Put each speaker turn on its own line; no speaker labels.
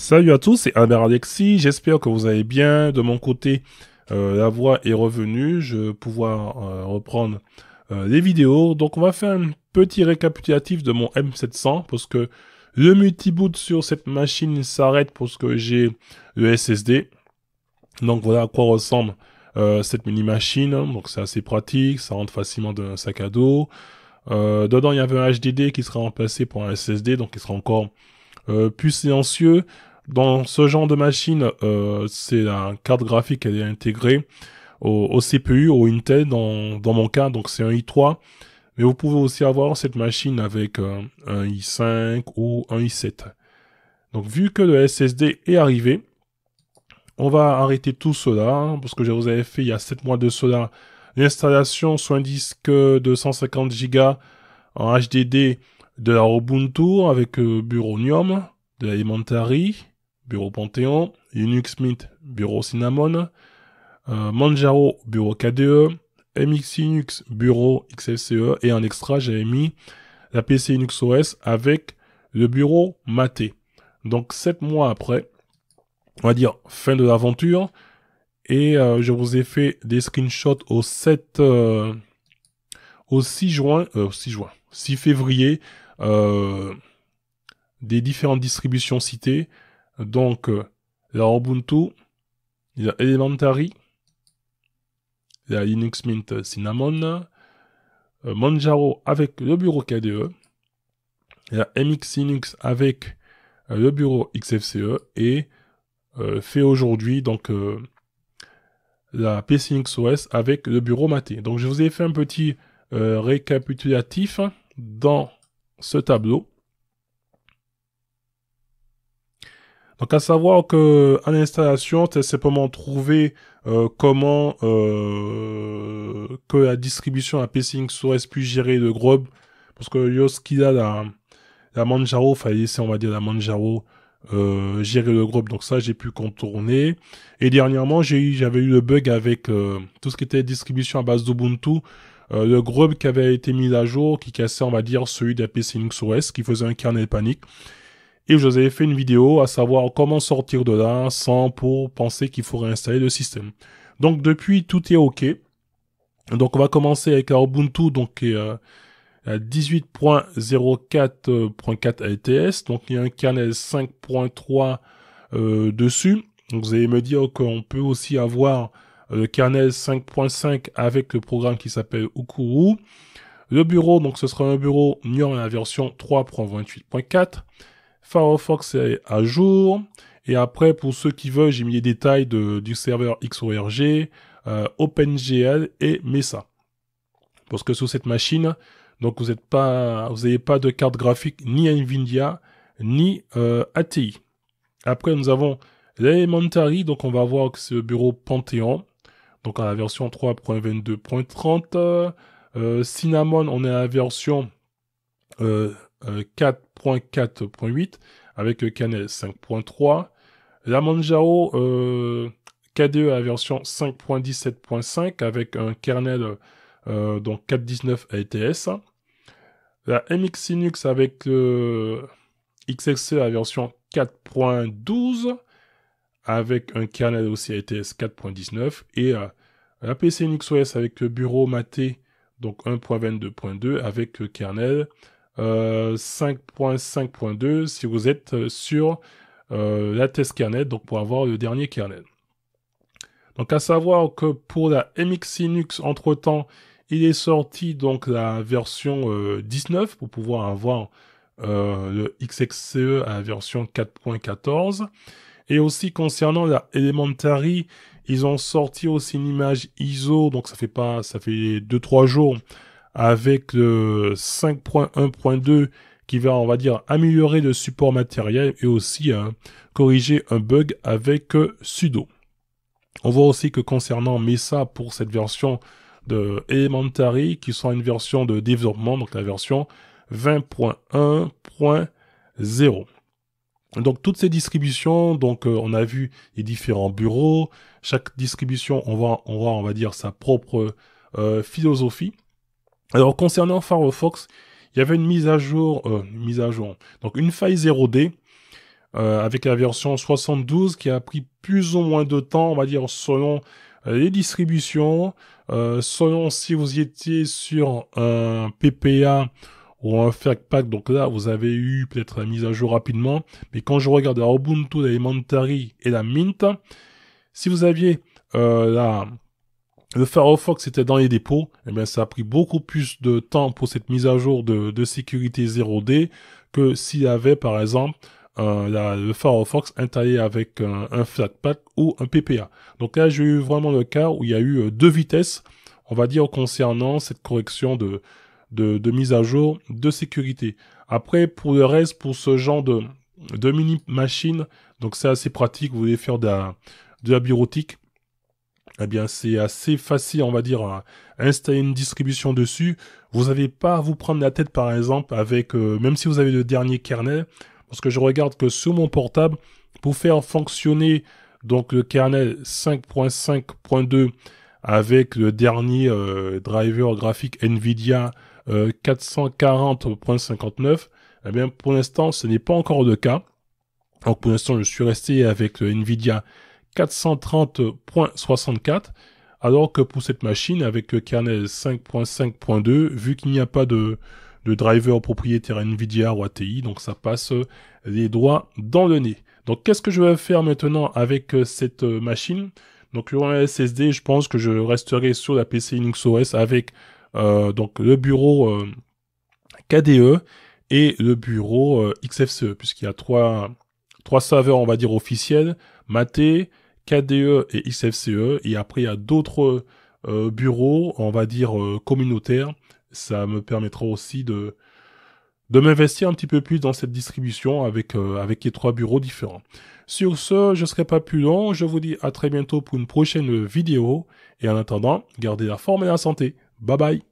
Salut à tous, c'est Albert Alexis, j'espère que vous allez bien. De mon côté, euh, la voix est revenue, je vais pouvoir euh, reprendre euh, les vidéos. Donc on va faire un petit récapitulatif de mon M700 parce que le multiboot sur cette machine s'arrête parce que j'ai le SSD. Donc voilà à quoi ressemble cette mini machine. Donc c'est assez pratique, ça rentre facilement dans un sac à dos. dedans il y avait un HDD qui sera remplacé par un SSD, donc il sera encore plus silencieux dans ce genre de machine, euh, c'est la carte graphique qui est intégrée au, CPU, au Intel dans, mon cas, donc c'est un i3. Mais vous pouvez aussi avoir cette machine avec euh, un i5 ou un i7. Donc vu que le SSD est arrivé, on va arrêter tout cela, parce que je vous avais fait il y a 7 mois de cela l'installation sur un disque de 150 Go en HDD de la Ubuntu avec euh, Buronium, de l'Alimentari bureau Panthéon, Linux Mint, bureau Cinnamon, euh, Manjaro, bureau KDE, MX Linux, bureau XFCE, et en extra, j'avais mis la PC Linux OS avec le bureau Mate. Donc, sept mois après, on va dire fin de l'aventure, et euh, je vous ai fait des screenshots au 7, euh, au 6 juin, 6 juin, 6 février, des différentes distributions citées, donc, euh, la Ubuntu, il Elementary, il Linux Mint Cinnamon, euh, Manjaro avec le bureau KDE, euh, e la MX Linux avec le bureau XFCE et fait aujourd'hui donc la PC OS avec le bureau Mate. Donc je vous ai fait un petit récapitulatif dans ce tableau. Donc à savoir que à l'installation, c'est simplement trouver euh, comment euh, que la distribution à p puisse soit plus gérée de Parce que yo, a la, la Manjaro, fallait laisser on va dire la Manjaro euh, gérer le groupe. Donc ça j'ai pu contourner. Et dernièrement, j'avais eu le bug avec tout ce qui était distribution à base d'Ubuntu. le grub qui avait été mis à jour, qui cassait, on va dire, celui d'APC Linux OS, qui faisait un kernel panique et je vous avais fait une vidéo à savoir comment sortir de là sans pour penser qu'il faut réinstaller le système. Donc depuis, tout est OK. Donc on va commencer avec la Ubuntu, donc euh, 18.04.4 LTS, donc il y a un kernel 5.3 euh, dessus. vous allez me dire qu'on peut aussi avoir le kernel 5.5 avec le programme qui s'appelle Ukuru. Le bureau, donc ce sera un bureau nuant à la version 3.28.4. Firefox est à jour. Et après, pour ceux qui veulent, j'ai mis les détails de, du serveur XORG, euh, OpenGL et Mesa. Parce que sur cette machine, donc vous pas, n'avez pas de carte graphique ni NVIDIA ni euh, ATI. Après, nous avons l'Elementary, donc on va voir que c'est le bureau Panthéon, donc à la version 3.22.30. Euh, Cinnamon, on est à la version 4 avec avec kernel 5.3. La Manjaro KDE à version 5.17.5 avec un kernel euh, donc 4.19 ATS. La MX Linux avec euh, XXE à version 4.12 avec un kernel aussi ATS 4.19 et euh, la PC Linux OS avec bureau maté donc 1.22.2 avec kernel 5.5.2 euh, si vous êtes euh, sur euh, la test kernel, donc pour avoir le dernier kernel. Donc à savoir que pour la MX Linux, entre-temps, il est sorti donc la version 19 pour pouvoir avoir le XXCE à la version 4.14. Et aussi concernant la Elementary, ils ont sorti aussi une image ISO, donc ça fait pas, ça fait 2-3 jours avec le 5.1.2 qui va, on va dire, améliorer le support matériel et aussi hein, corriger un bug avec euh, sudo. On voit aussi que concernant Mesa pour cette version de Elementary, qui sera une version de développement, donc la version 20.1.0. Donc toutes ces distributions, donc euh, on a vu les différents bureaux, chaque distribution on on va on va dire sa propre euh, philosophie. Alors concernant Firefox, il y avait une mise à jour, euh, mise à jour, donc une faille 0D euh, avec la version 72 qui a pris plus ou moins de temps, on va dire selon euh, les distributions, selon si vous étiez sur un PPA ou un FACPAC, donc là vous avez eu peut-être la mise à jour rapidement, mais quand je regarde la Ubuntu, la Elementary et la Mint, si vous aviez la le Firefox était dans les dépôts, et eh bien ça a pris beaucoup plus de temps pour cette mise à jour de, sécurité 0D que s'il y avait par exemple euh, le Firefox installé avec euh, un, Flatpak ou un PPA. Donc là j'ai eu vraiment le cas où il y a eu euh, deux vitesses, on va dire concernant cette correction de, de, mise à jour de sécurité. Après pour le reste, pour ce genre de, mini machine, donc c'est assez pratique, vous voulez faire de la, de la bureautique, eh bien c'est assez facile, on va dire, à installer une distribution dessus. Vous n'avez pas à vous prendre la tête, par exemple, avec euh, même si vous avez le dernier kernel, parce que je regarde que sur mon portable, pour faire fonctionner donc le kernel 5.5.2 avec le dernier euh, driver graphique Nvidia 440.59, euh, eh bien pour l'instant ce n'est pas encore le cas. Donc pour l'instant je suis resté avec le Nvidia 430.64, alors que pour cette machine, avec kernel 5.5.2, vu qu'il n'y a pas de, de driver propriétaire NVIDIA ou ATI, donc ça passe les droits dans le nez. Donc qu'est-ce que je vais faire maintenant avec euh, cette euh, machine Donc le SSD, je pense que je resterai sur la PC Linux OS avec euh, donc le bureau KDE et le bureau XFCE, puisqu'il y a trois, trois serveurs, on va dire, officiels, Maté, KDE et XFCE, et après il y a d'autres euh, bureaux, on va dire euh, communautaires. Ça me permettra aussi de de m'investir un petit peu plus dans cette distribution avec euh, avec les trois bureaux différents. Sur ce, je ne serai pas plus long. Je vous dis à très bientôt pour une prochaine vidéo. Et en attendant, gardez la forme et la santé. Bye bye.